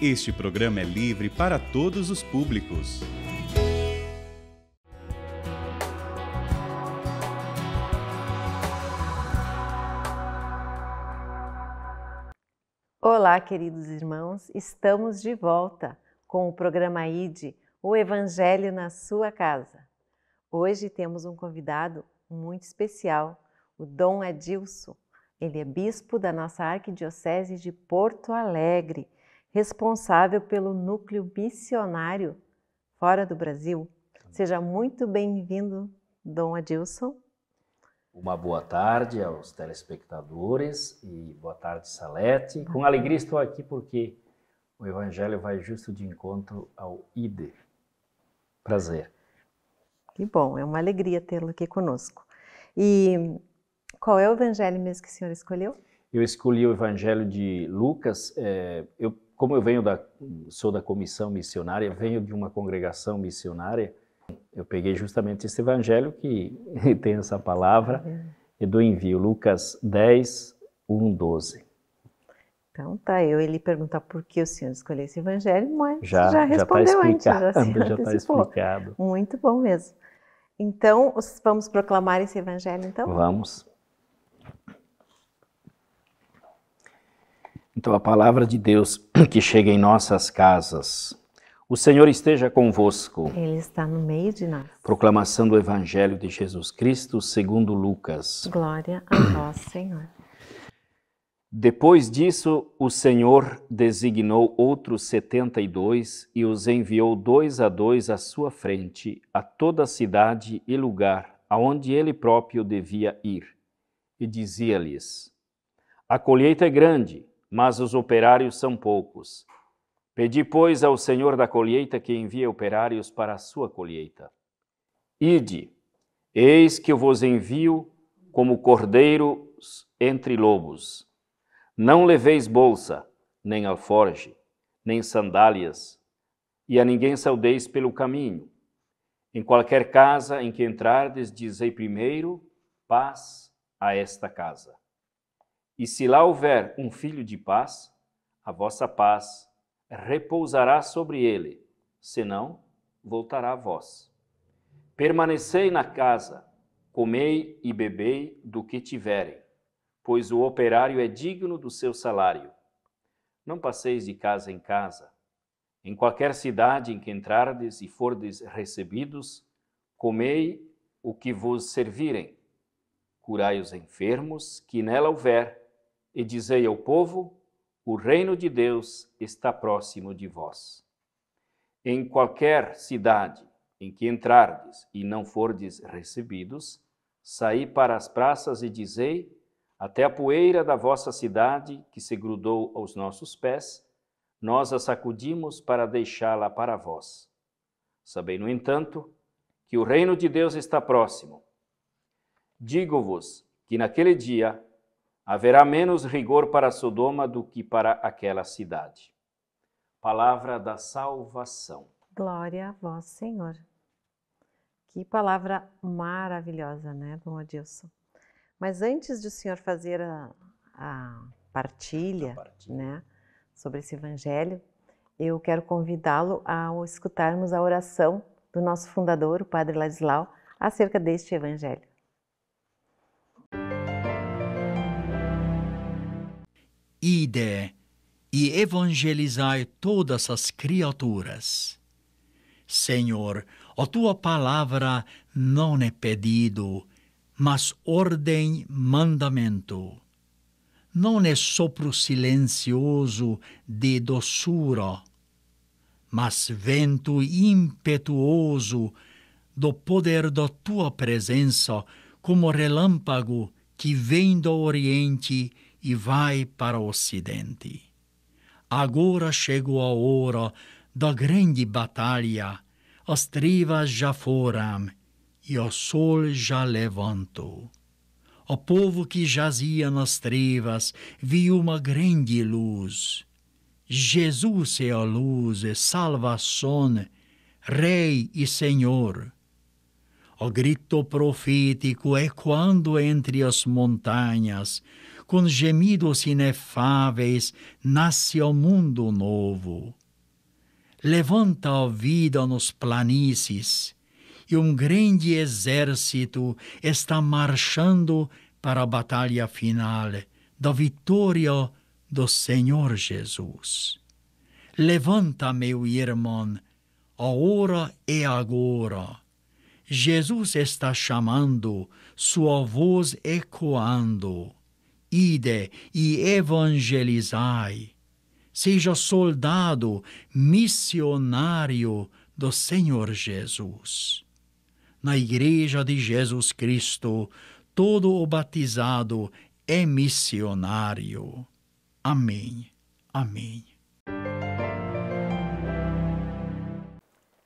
Este programa é livre para todos os públicos. Olá, queridos irmãos, estamos de volta com o programa ID, o Evangelho na sua casa. Hoje temos um convidado muito especial, o Dom Adilson. Ele é bispo da nossa Arquidiocese de Porto Alegre responsável pelo núcleo missionário fora do Brasil. Seja muito bem-vindo, Dom Adilson. Uma boa tarde aos telespectadores e boa tarde, Salete. Com alegria estou aqui porque o Evangelho vai justo de encontro ao IDE. Prazer. Que bom, é uma alegria tê-lo aqui conosco. E qual é o Evangelho mesmo que o senhor escolheu? Eu escolhi o Evangelho de Lucas. É, eu como eu venho da sou da comissão missionária, venho de uma congregação missionária, eu peguei justamente esse evangelho que tem essa palavra tá e do envio, Lucas 10, 1, 12. Então tá, eu ele perguntar por que o senhor escolheu esse evangelho, mas já, já respondeu já tá antes, já já está explicado. Muito bom mesmo. Então, vamos proclamar esse evangelho então? Vamos. Então, a palavra de Deus que chega em nossas casas. O Senhor esteja convosco. Ele está no meio de nós. Proclamação do Evangelho de Jesus Cristo segundo Lucas. Glória a vós, Senhor. Depois disso, o Senhor designou outros setenta e dois e os enviou dois a dois à sua frente, a toda a cidade e lugar aonde ele próprio devia ir. E dizia-lhes: A colheita é grande mas os operários são poucos. Pedi, pois, ao Senhor da colheita que envie operários para a sua colheita. Ide, eis que eu vos envio como cordeiros entre lobos. Não leveis bolsa, nem alforge, nem sandálias, e a ninguém saudeis pelo caminho. Em qualquer casa em que entrardes, dizei primeiro: paz a esta casa. E se lá houver um filho de paz, a vossa paz repousará sobre ele, senão voltará a vós. Permanecei na casa, comei e bebei do que tiverem, pois o operário é digno do seu salário. Não passeis de casa em casa. Em qualquer cidade em que entrardes e fordes recebidos, comei o que vos servirem. Curai os enfermos que nela houver, e dizei ao povo: O reino de Deus está próximo de vós. Em qualquer cidade em que entrardes e não fordes recebidos, saí para as praças e dizei: Até a poeira da vossa cidade, que se grudou aos nossos pés, nós a sacudimos para deixá-la para vós. Sabei, no entanto, que o reino de Deus está próximo. Digo-vos que naquele dia Haverá menos rigor para Sodoma do que para aquela cidade. Palavra da salvação. Glória a vós, Senhor. Que palavra maravilhosa, né, Dom Adilson? Mas antes de o senhor fazer a, a, partilha, a partilha, né, sobre esse evangelho, eu quero convidá-lo a escutarmos a oração do nosso fundador, o Padre Ladislau, acerca deste evangelho. ide e evangelizai todas as criaturas. Senhor, a tua palavra não é pedido, mas ordem mandamento. Não é sopro silencioso de doçura, mas vento impetuoso do poder da tua presença, como relâmpago que vem do Oriente e vai para o ocidente. Agora chegou a hora da grande batalha. As trevas já foram e o sol já levantou. O povo que jazia nas trevas viu uma grande luz. Jesus é a luz e é salvação, Rei e Senhor. O grito profético é quando entre as montanhas, com gemidos inefáveis, nasce o mundo novo. Levanta a vida nos planícies, e um grande exército está marchando para a batalha final da vitória do Senhor Jesus. Levanta, meu irmão, a hora é agora. Jesus está chamando, sua voz ecoando ide e evangelizai. Seja soldado missionário do Senhor Jesus. Na Igreja de Jesus Cristo, todo o batizado é missionário. Amém. Amém.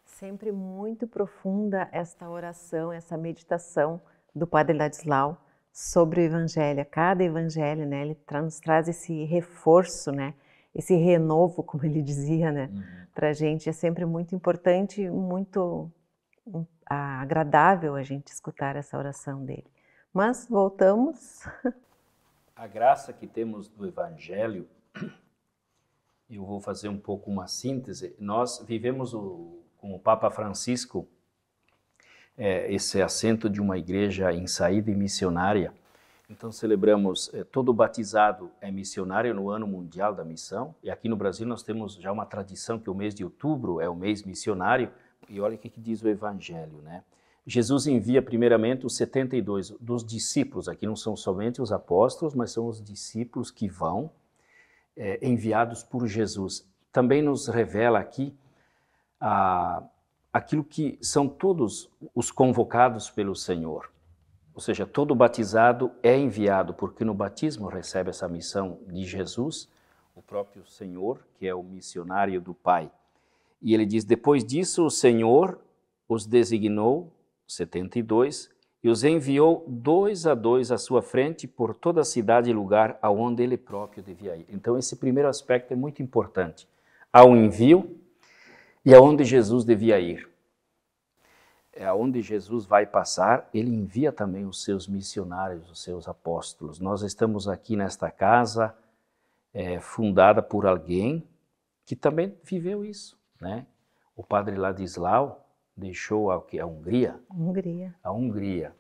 Sempre muito profunda esta oração, essa meditação do Padre Ladislau sobre o evangelho. Cada evangelho, né, ele nos traz esse reforço, né, esse renovo, como ele dizia, né, uhum. para gente é sempre muito importante, muito hum, agradável a gente escutar essa oração dele. Mas voltamos. A graça que temos do evangelho, eu vou fazer um pouco uma síntese. Nós vivemos o, com o Papa Francisco é, esse assento de uma igreja em saída e missionária. Então celebramos é, todo batizado é missionário no ano mundial da missão e aqui no Brasil nós temos já uma tradição que o mês de outubro é o mês missionário e olha o que, que diz o Evangelho, né? Jesus envia primeiramente os 72 dos discípulos, aqui não são somente os apóstolos, mas são os discípulos que vão, é, enviados por Jesus. Também nos revela aqui a, aquilo que são todos os convocados pelo Senhor. Ou seja, todo batizado é enviado, porque no batismo recebe essa missão de Jesus, o próprio Senhor, que é o missionário do Pai. E ele diz: depois disso, o Senhor os designou, 72, e os enviou dois a dois à sua frente por toda a cidade e lugar aonde ele próprio devia ir. Então, esse primeiro aspecto é muito importante. Há um envio, e aonde Jesus devia ir. É aonde Jesus vai passar, ele envia também os seus missionários, os seus apóstolos. Nós estamos aqui nesta casa é, fundada por alguém que também viveu isso, né? O padre Ladislau deixou a, a Hungria, Hungria, a Hungria,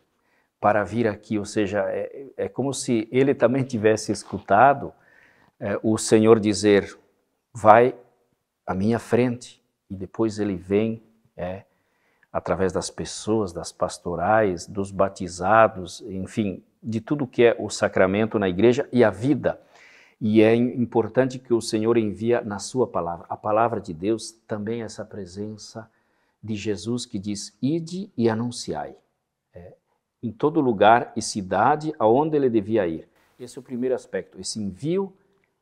para vir aqui, ou seja, é, é como se ele também tivesse escutado é, o Senhor dizer: vai à minha frente, e depois ele vem é, através das pessoas, das pastorais, dos batizados, enfim, de tudo que é o sacramento na igreja e a vida. E é importante que o Senhor envia na sua palavra. A palavra de Deus também é essa presença de Jesus que diz: "Ide e anunciai". É, em todo lugar e cidade aonde ele devia ir. Esse é o primeiro aspecto, esse envio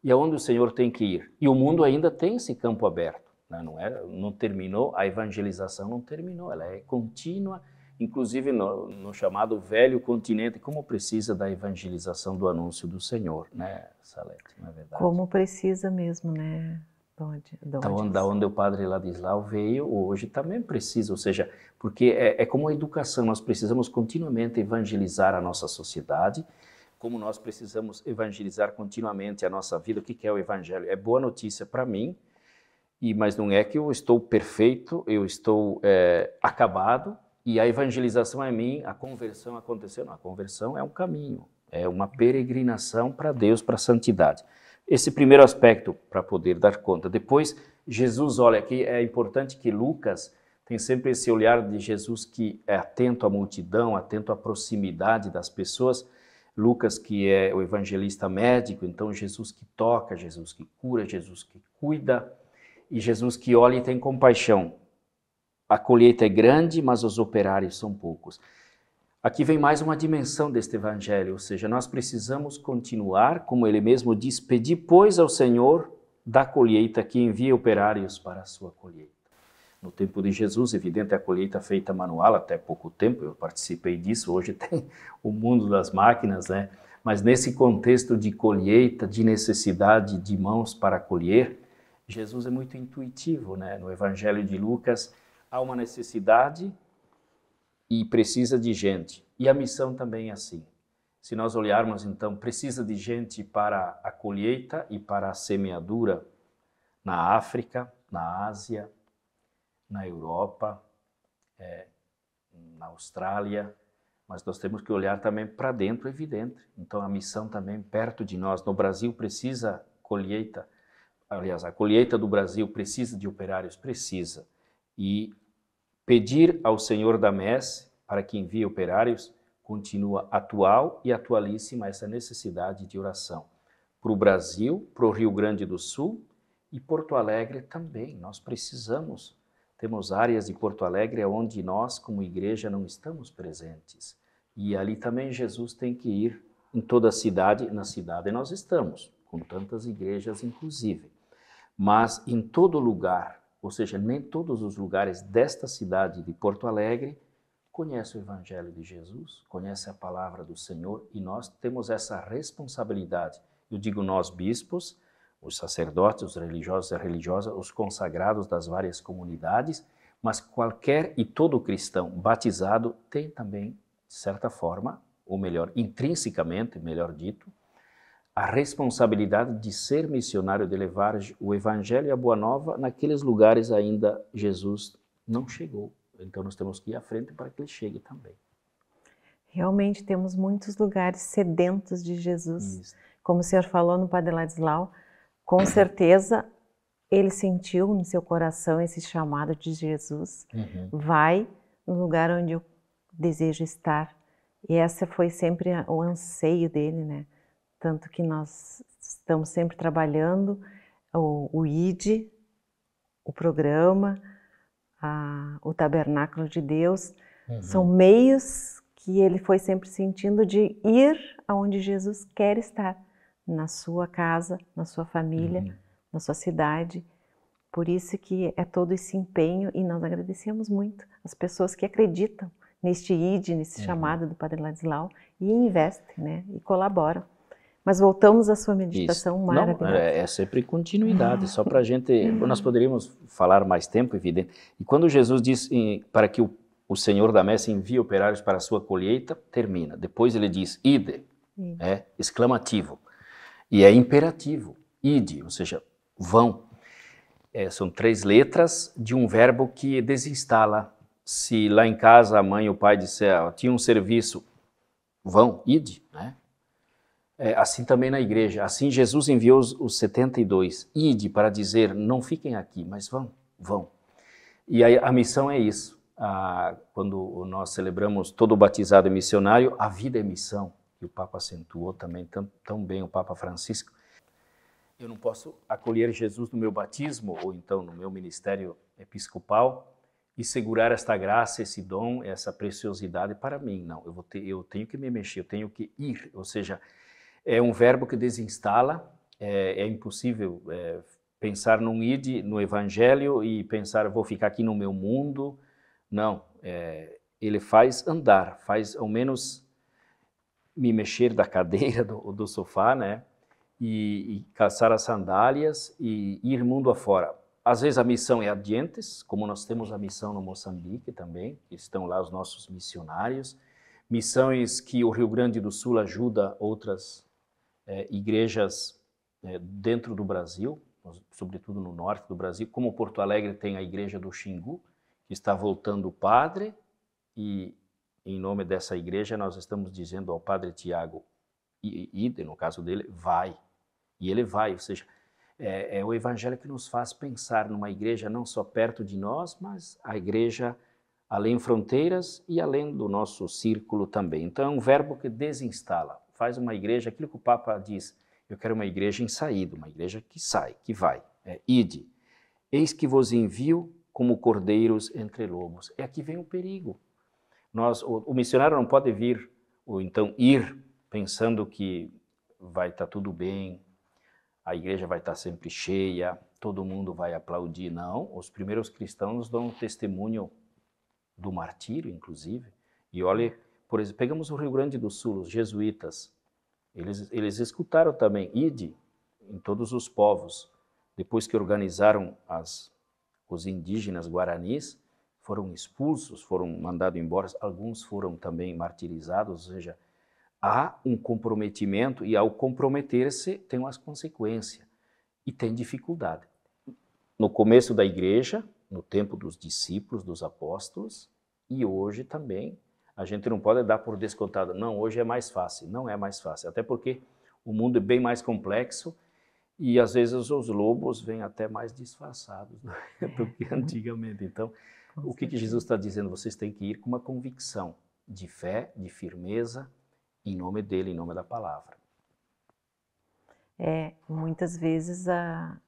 e aonde o Senhor tem que ir. E o mundo ainda tem esse campo aberto. Né? Não, é, não terminou, a evangelização não terminou, ela é contínua, inclusive no, no chamado Velho Continente, como precisa da evangelização do anúncio do Senhor, né, Salete, na é verdade. Como precisa mesmo, né, Onde, da onde, onde, da onde o padre Ladislau veio, hoje também precisa, ou seja, porque é, é, como a educação, nós precisamos continuamente evangelizar a nossa sociedade, como nós precisamos evangelizar continuamente a nossa vida. O que, que é o evangelho? É boa notícia para mim, e, mas não é que eu estou perfeito, eu estou é, acabado e a evangelização é mim, a conversão aconteceu. Não, a conversão é um caminho, é uma peregrinação para Deus, para a santidade. Esse primeiro aspecto, para poder dar conta. Depois, Jesus, olha, aqui é importante que Lucas tem sempre esse olhar de Jesus que é atento à multidão, atento à proximidade das pessoas. Lucas, que é o evangelista médico, então Jesus que toca, Jesus que cura, Jesus que cuida. E Jesus que olha e tem compaixão. A colheita é grande, mas os operários são poucos. Aqui vem mais uma dimensão deste evangelho, ou seja, nós precisamos continuar, como ele mesmo diz, pedir pois ao Senhor da colheita que envia operários para a sua colheita. No tempo de Jesus, evidente, a colheita feita manual, até pouco tempo eu participei disso, hoje tem o mundo das máquinas, né? Mas nesse contexto de colheita, de necessidade de mãos para colher, Jesus é muito intuitivo, né? No Evangelho de Lucas há uma necessidade e precisa de gente. E a missão também é assim. Se nós olharmos então, precisa de gente para a colheita e para a semeadura na África, na Ásia, na Europa, é, na Austrália, mas nós temos que olhar também para dentro, é evidente. Então a missão também perto de nós. No Brasil precisa colheita aliás, a colheita do Brasil precisa de operários? Precisa. E pedir ao senhor da Messe para que envie operários continua atual e atualíssima essa necessidade de oração. Para o Brasil, para o Rio Grande do Sul e Porto Alegre também. Nós precisamos. Temos áreas de Porto Alegre onde nós, como igreja, não estamos presentes. E ali também Jesus tem que ir em toda a cidade, na cidade nós estamos, com tantas igrejas, inclusive mas em todo lugar, ou seja, nem todos os lugares desta cidade de Porto Alegre conhece o Evangelho de Jesus, conhece a palavra do Senhor e nós temos essa responsabilidade. Eu digo nós, bispos, os sacerdotes, os religiosos e religiosas, os consagrados das várias comunidades, mas qualquer e todo cristão batizado tem também, de certa forma, ou melhor, intrinsecamente, melhor dito, a responsabilidade de ser missionário, de levar o evangelho e a boa nova naqueles lugares ainda Jesus não chegou. Então nós temos que ir à frente para que ele chegue também. Realmente temos muitos lugares sedentos de Jesus. Isso. Como o senhor falou no Padre Ladislau, com certeza ele sentiu no seu coração esse chamado de Jesus. Uhum. Vai no lugar onde eu desejo estar. E essa foi sempre o anseio dele, né? tanto que nós estamos sempre trabalhando o, o ID, o programa, a, o tabernáculo de Deus, uhum. são meios que ele foi sempre sentindo de ir aonde Jesus quer estar, na sua casa, na sua família, uhum. na sua cidade. Por isso que é todo esse empenho e nós agradecemos muito as pessoas que acreditam neste ID, nesse uhum. chamado do Padre Ladislau e investem, né, e colaboram. Mas voltamos à sua meditação Isso. maravilhosa. Não, é, é sempre continuidade, só para a gente. Nós poderíamos falar mais tempo, evidente. E quando Jesus diz em, para que o, o, Senhor da Messe envie operários para a sua colheita, termina. Depois ele diz: ide, é exclamativo. E é imperativo: ide, ou seja, vão. É, são três letras de um verbo que desinstala. Se lá em casa a mãe ou o pai disser, tinha um serviço, vão, ide, né? É, assim também na igreja. Assim Jesus enviou os, os 72, ide para dizer, não fiquem aqui, mas vão, vão. E a, a missão é isso. A, quando nós celebramos todo batizado é missionário, a vida é missão. E o Papa acentuou também tão, tão bem o Papa Francisco. Eu não posso acolher Jesus no meu batismo ou então no meu ministério episcopal e segurar esta graça, esse dom, essa preciosidade para mim. Não, eu, ter, eu tenho que me mexer, eu tenho que ir. Ou seja, é um verbo que desinstala, é, é impossível é, pensar num id, no evangelho e pensar vou ficar aqui no meu mundo. Não, é, ele faz andar, faz ao menos me mexer da cadeira do, do sofá, né? E, e calçar as sandálias e ir mundo afora. Às vezes a missão é adiante, como nós temos a missão no Moçambique também, estão lá os nossos missionários. Missões que o Rio Grande do Sul ajuda outras é, igrejas é, dentro do Brasil, sobretudo no norte do Brasil, como Porto Alegre tem a igreja do Xingu, que está voltando o padre, e em nome dessa igreja nós estamos dizendo ao padre Tiago, e no caso dele, vai. E ele vai, ou seja, é, é, o evangelho que nos faz pensar numa igreja não só perto de nós, mas a igreja além fronteiras e além do nosso círculo também. Então é um verbo que desinstala faz uma igreja, aquilo que o Papa diz, eu quero uma igreja em saída, uma igreja que sai, que vai. É, ide, eis que vos envio como cordeiros entre lobos. É aqui vem o perigo. Nós, o, o, missionário não pode vir, ou então ir, pensando que vai estar tá tudo bem, a igreja vai estar tá sempre cheia, todo mundo vai aplaudir. Não, os primeiros cristãos dão testemunho do martírio, inclusive. E olhe por exemplo, pegamos o Rio Grande do Sul, os jesuítas. Eles, eles escutaram também, ide em todos os povos. Depois que organizaram as, os indígenas guaranis, foram expulsos, foram mandados embora, alguns foram também martirizados, ou seja, há um comprometimento e ao comprometer-se tem as consequências e tem dificuldade. No começo da igreja, no tempo dos discípulos, dos apóstolos e hoje também a gente não pode dar por descontado, não, hoje é mais fácil. Não é mais fácil, até porque o mundo é bem mais complexo e às vezes os lobos vêm até mais disfarçados né, do que antigamente. Então, o que, que Jesus está dizendo? Vocês têm que ir com uma convicção de fé, de firmeza, em nome dele, em nome da palavra. É, muitas vezes a, ah,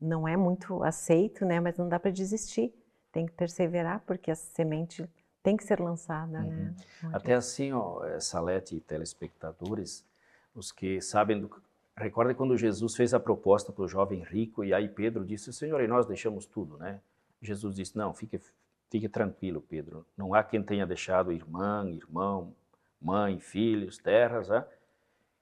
não é muito aceito, né? Mas não dá para desistir. Tem que perseverar porque a semente tem que ser lançada, né? uhum. né? Muito Até bom. assim, ó, é, Salete e telespectadores, os que sabem do Recorda quando Jesus fez a proposta para o jovem rico e aí Pedro disse: Senhor, e nós deixamos tudo, né? Jesus disse: Não, fique, fique tranquilo, Pedro. Não há quem tenha deixado irmã, irmão, mãe, filhos, terras, né?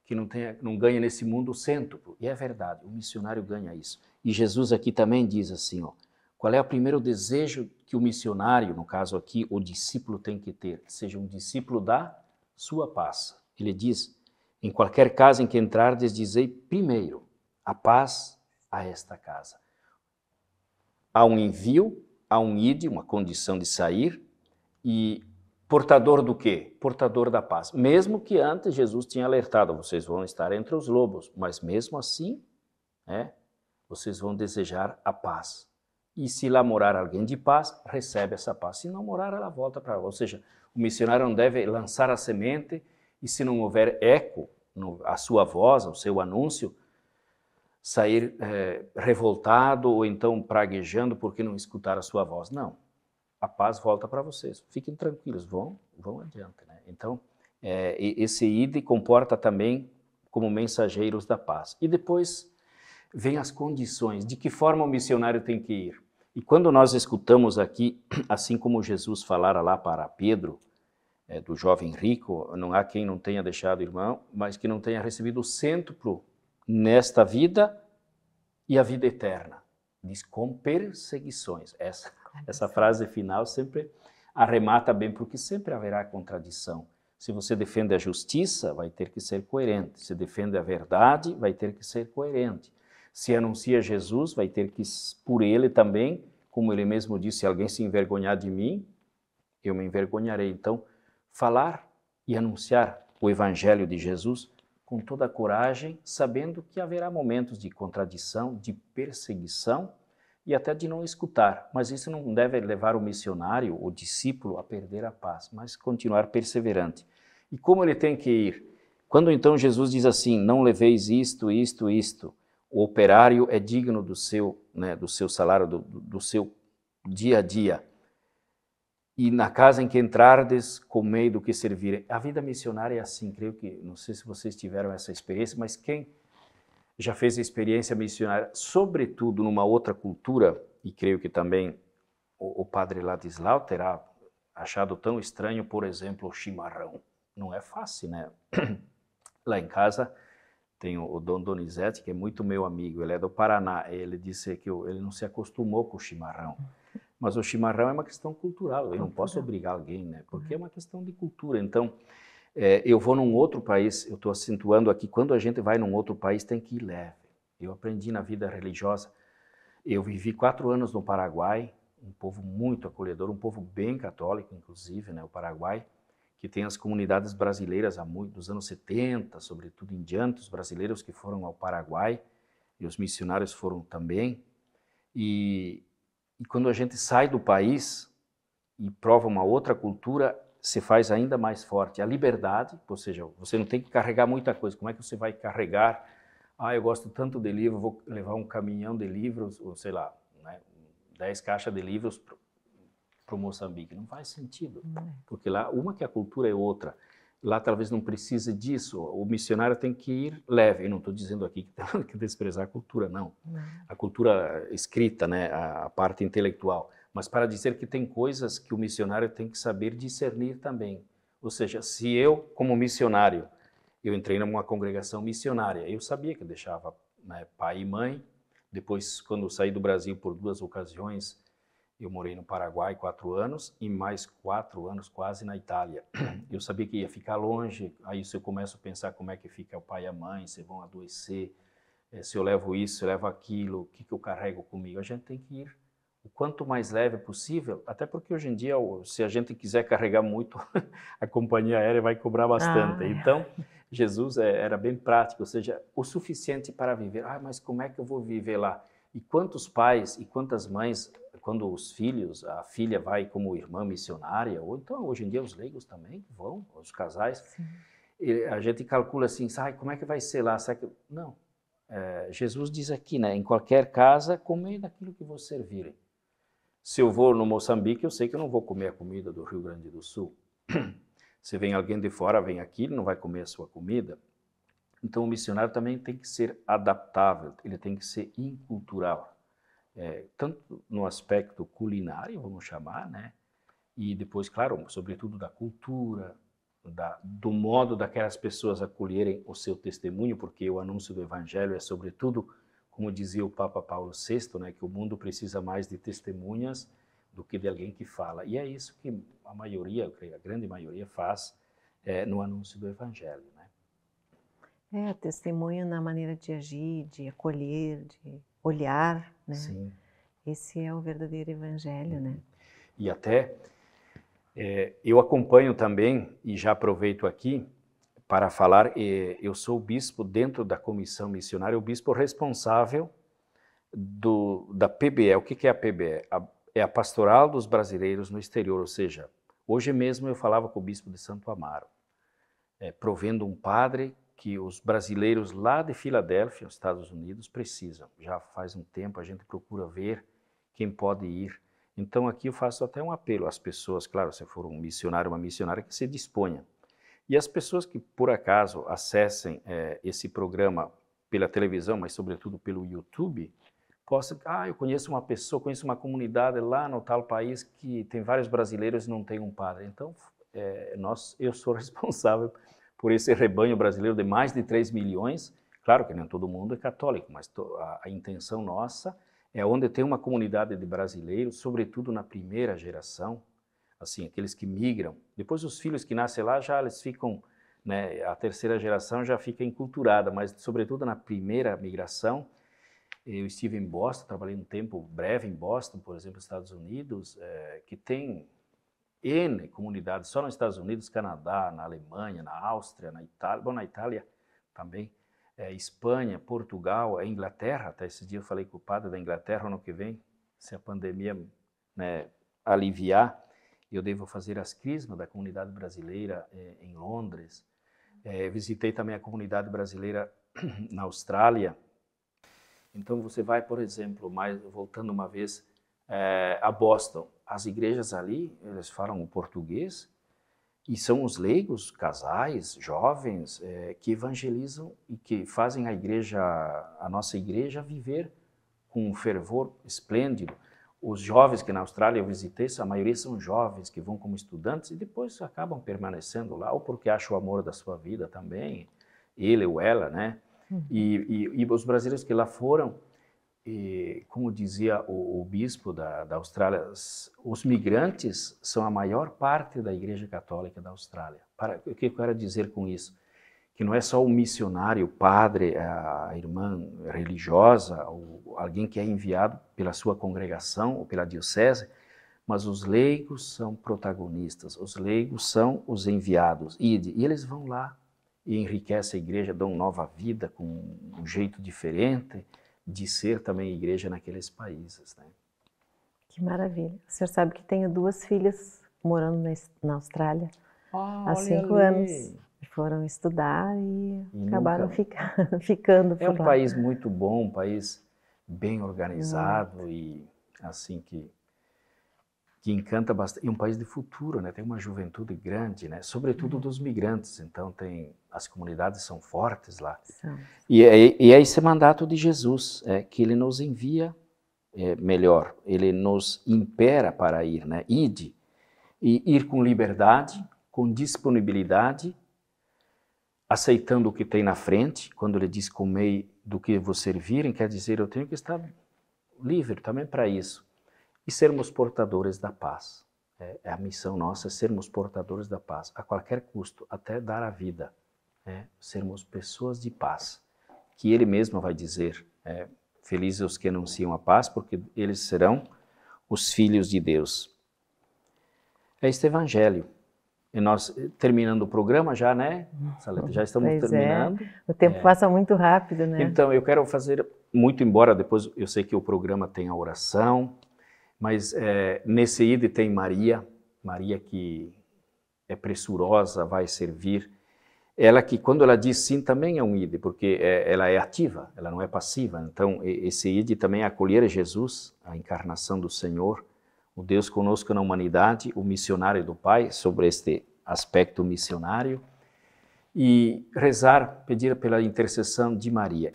que não, tenha, não ganha nesse mundo o cêntuplo. E é verdade, o missionário ganha isso. E Jesus aqui também diz assim: ó, qual é o primeiro desejo que o missionário, no caso aqui, o discípulo tem que ter? seja um discípulo da sua paz. Ele diz: Em qualquer casa em que entrardes, dizei primeiro a paz a esta casa. Há um envio, há um id, uma condição de sair, e portador do quê? Portador da paz. Mesmo que antes Jesus tinha alertado: vocês vão estar entre os lobos, mas mesmo assim, né, vocês vão desejar a paz. E se lá morar alguém de paz, recebe essa paz. Se não morar, ela volta para lá. Ou seja, o missionário não deve lançar a semente e se não houver eco no, a sua voz, o seu anúncio, sair é, revoltado ou então praguejando porque não escutar a sua voz. Não, a paz volta para vocês. Fiquem tranquilos, vão, vão adiante. Né? Então, é, esse ide comporta também como mensageiros da paz. E depois vem as condições, de que forma o missionário tem que ir. E quando nós escutamos aqui, assim como Jesus falara lá para Pedro, é, do jovem rico, não há quem não tenha deixado irmão, mas que não tenha recebido o cêntuplo nesta vida e a vida eterna. Diz com perseguições. Essa, essa frase final sempre arremata bem, porque sempre haverá contradição. Se você defende a justiça, vai ter que ser coerente. Se defende a verdade, vai ter que ser coerente se anuncia Jesus, vai ter que por ele também, como ele mesmo disse, se alguém se envergonhar de mim, eu me envergonharei. Então, falar e anunciar o evangelho de Jesus com toda a coragem, sabendo que haverá momentos de contradição, de perseguição e até de não escutar, mas isso não deve levar o missionário, o discípulo, a perder a paz, mas continuar perseverante. E como ele tem que ir? Quando então Jesus diz assim: Não leveis isto, isto, isto, o operário é digno do seu, né, do seu salário, do, do seu dia a dia. E na casa em que entrardes, comei do que servir. A vida missionária é assim, creio que, não sei se vocês tiveram essa experiência, mas quem já fez a experiência missionária, sobretudo numa outra cultura, e creio que também o, o padre Ladislau terá achado tão estranho, por exemplo, o chimarrão. Não é fácil, né? Lá em casa, tem o Dom Donizete, que é muito meu amigo, ele é do Paraná. Ele disse que ele não se acostumou com o chimarrão. Mas o chimarrão é uma questão cultural, eu não posso obrigar alguém, né? Porque é uhum. uma questão de cultura. Então, é, eu vou num outro país, eu estou acentuando aqui, quando a gente vai num outro país, tem que ir leve. Eu aprendi na vida religiosa. Eu vivi quatro anos no Paraguai, um povo muito acolhedor, um povo bem católico, inclusive, né? O Paraguai que tem as comunidades brasileiras há muito, dos anos 70, sobretudo em diante, os brasileiros que foram ao Paraguai e os missionários foram também. E, e quando a gente sai do país e prova uma outra cultura, se faz ainda mais forte. A liberdade, ou seja, você não tem que carregar muita coisa. Como é que você vai carregar? Ah, eu gosto tanto de livro, vou levar um caminhão de livros, ou sei lá, né, 10 caixas de livros para o Moçambique. Não faz sentido, é. porque lá uma que é a cultura é outra. Lá talvez não precise disso. O missionário tem que ir leve. Eu não estou dizendo aqui que tem que desprezar a cultura, não. não. A cultura escrita, né, a parte intelectual. Mas para dizer que tem coisas que o missionário tem que saber discernir também. Ou seja, se eu, como missionário, eu entrei numa congregação missionária, eu sabia que deixava né, pai e mãe. Depois, quando saí do Brasil por duas ocasiões, eu morei no Paraguai quatro anos e mais quatro anos quase na Itália. Eu sabia que ia ficar longe, aí se eu começo a pensar como é que fica o pai e a mãe, se vão adoecer, eh, se eu levo isso, se eu levo aquilo, o que, eu carrego comigo. A gente tem que ir o quanto mais leve possível, até porque hoje em dia, se a gente quiser carregar muito, a companhia aérea vai cobrar bastante. Ah, é. então, Jesus eh, era bem prático, ou seja, o suficiente para viver. Ah, mas como é que eu vou viver lá? E quantos pais e quantas mães, quando os filhos, a filha vai como irmã missionária, ou então hoje em dia os leigos também vão, os casais, a gente calcula assim, sai, como é que vai ser lá? Será que... Não. É, Jesus diz aqui, né, em qualquer casa, comei daquilo que vos servirem. Se eu vou no Moçambique, eu sei que eu não vou comer a comida do Rio Grande do Sul. Se vem alguém de fora, vem aqui, ele não vai comer a sua comida. Então, o missionário também tem que ser adaptável, ele tem que ser incultural, é, tanto no aspecto culinário, vamos chamar, né? E depois, claro, sobretudo da cultura, da, do modo daquelas pessoas acolherem o seu testemunho, porque o anúncio do evangelho é sobretudo, como dizia o Papa Paulo VI, né, que o mundo precisa mais de testemunhas do que de alguém que fala. E é isso que a maioria, eu creio, a grande maioria, faz é, no anúncio do evangelho. É, testemunho na maneira de agir, de acolher, de olhar, né? Sim. Esse é o verdadeiro evangelho, né? E até é, eu acompanho também, e já aproveito aqui para falar, é, eu sou o bispo dentro da comissão missionária, o bispo responsável do, da PBE. O que, é a PBE? A, é a Pastoral dos Brasileiros no Exterior, ou seja, hoje mesmo eu falava com o bispo de Santo Amaro, é, provendo um padre que os brasileiros lá de Filadélfia, Estados Unidos, precisam. Já faz um tempo a gente procura ver quem pode ir. Então aqui eu faço até um apelo às pessoas, claro, se for um missionário, uma missionária, que se disponha. E as pessoas que por acaso acessem é, esse programa pela televisão, mas sobretudo pelo YouTube, possam: ah, eu conheço uma pessoa, conheço uma comunidade lá no tal país que tem vários brasileiros e não tem um padre. Então, é, nós, eu sou responsável por esse rebanho brasileiro de mais de 3 milhões. Claro que nem todo mundo é católico, mas a, intenção nossa é onde tem uma comunidade de brasileiros, sobretudo na primeira geração, assim, aqueles que migram. Depois os filhos que nascem lá já eles ficam, né, a terceira geração já fica enculturada, mas sobretudo na primeira migração, eu estive em Boston, trabalhei um tempo breve em Boston, por exemplo, Estados Unidos, é, que tem N comunidades, só nos Estados Unidos, Canadá, na Alemanha, na Áustria, na Itália, bom, na Itália também, é, Espanha, Portugal, a é Inglaterra, até esse dia eu falei com o padre da Inglaterra, ano que vem, se a pandemia né, aliviar, eu devo fazer as crismas da comunidade brasileira é, em Londres. É, visitei também a comunidade brasileira na Austrália. Então você vai, por exemplo, mais voltando uma vez é, a Boston as igrejas ali, eles falam o português, e são os leigos, casais, jovens, é, que evangelizam e que fazem a igreja, a nossa igreja, viver com um fervor esplêndido. Os jovens que na Austrália eu visitei, a maioria são jovens que vão como estudantes e depois acabam permanecendo lá, ou porque acham o amor da sua vida também, ele ou ela, né? Uhum. E, e, e os brasileiros que lá foram, e, como dizia o, o bispo da, da, Austrália, os migrantes são a maior parte da Igreja Católica da Austrália. Para, o que eu quero dizer com isso? Que não é só o missionário, o padre, a irmã religiosa, ou alguém que é enviado pela sua congregação ou pela diocese, mas os leigos são protagonistas, os leigos são os enviados. E, e eles vão lá e enriquecem a igreja, dão nova vida com um jeito diferente de ser também igreja naqueles países. Né? Que maravilha. O senhor sabe que tenho duas filhas morando na, Austrália ah, há cinco ali. anos. Foram estudar e, e acabaram ficando. É um lá. país muito bom, um país bem organizado muito. e assim que que encanta bastante, e um país de futuro, né? Tem uma juventude grande, né? Sobretudo uhum. dos migrantes, então tem as comunidades são fortes lá. E, é, e é esse mandato de Jesus, é, que ele nos envia é, melhor, ele nos impera para ir, né? Ide, e ir com liberdade, com disponibilidade, aceitando o que tem na frente, quando ele diz comei do que vos servirem, quer dizer, eu tenho que estar livre também para isso e sermos portadores da paz. É, é a missão nossa é sermos portadores da paz, a qualquer custo, até dar a vida. É, sermos pessoas de paz, que ele mesmo vai dizer, é, felizes os que anunciam a paz, porque eles serão os filhos de Deus. É este evangelho. E nós, eh, terminando o programa já, né, Saleta? Já estamos pois é. terminando. É. O tempo é. passa muito rápido, né? Então, eu quero fazer, muito embora depois, eu sei que o programa tem a oração, mas é, nesse ide tem Maria, Maria que é pressurosa, vai servir. Ela que, quando ela diz sim, também é um ide, porque é, ela é ativa, ela não é passiva. Então, esse ide também é acolher Jesus, a encarnação do Senhor, o Deus conosco na humanidade, o missionário do Pai, sobre este aspecto missionário. E rezar, pedir pela intercessão de Maria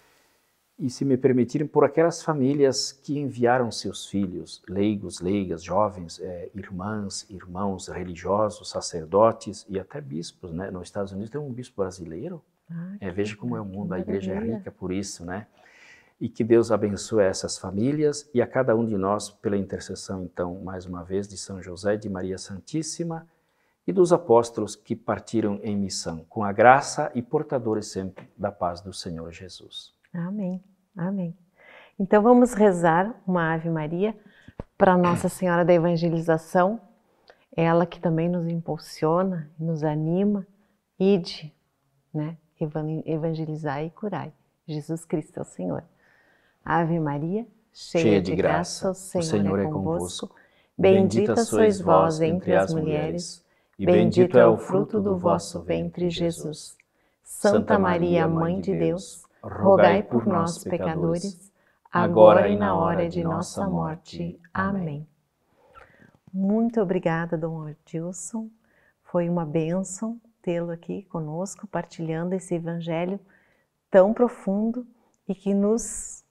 e, se me permitirem, por aquelas famílias que enviaram seus filhos, leigos, leigas, jovens, é, irmãs, irmãos religiosos, sacerdotes e até bispos. Né? Nos Estados Unidos tem um bispo brasileiro. Ah, é, veja como é o mundo, a igreja é rica por isso, né? E que Deus abençoe essas famílias e a cada um de nós pela intercessão, então, mais uma vez, de São José, de Maria Santíssima e dos apóstolos que partiram em missão, com a graça e portadores sempre da paz do Senhor Jesus. Amém. Amém. Então vamos rezar uma Ave Maria para Nossa Senhora da Evangelização, ela que também nos impulsiona, nos anima, ide, né? evangelizar e curai. Jesus Cristo é o Senhor. Ave Maria, cheia, cheia de, de graça, graça, o Senhor, o Senhor é, é convosco. convosco. Bendita, bendita sois vós entre as mulheres, e bendito é, é o fruto do vosso ventre, Jesus. Santa Maria, Mãe de Deus rogai por nós, pecadores, agora e na hora de nossa morte. Amém. Muito obrigada, Dom Wilson. Foi uma bênção tê-lo aqui conosco, partilhando esse evangelho tão profundo e que nos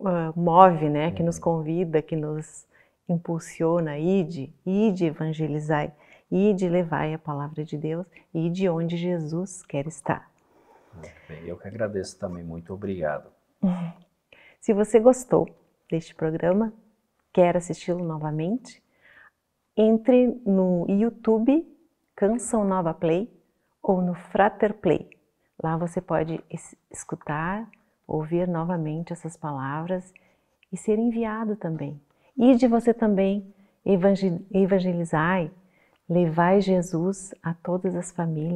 uh, move, né? que nos uhum. convida, que nos impulsiona, ide, ide evangelizai, ide levai a palavra de Deus, ide onde Jesus quer estar. Muito bem, eu que agradeço também, muito obrigado. Se você gostou deste programa, quer assisti-lo novamente, entre no YouTube Canção Nova Play ou no Frater Play. Lá você pode escutar, ouvir novamente essas palavras e ser enviado também. E de você também evangelizar, levar Jesus a todas as famílias.